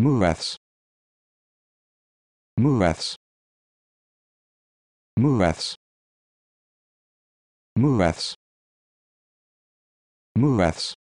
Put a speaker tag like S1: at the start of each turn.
S1: Mueths. Mueths. Mueths. Mueths. Mueths.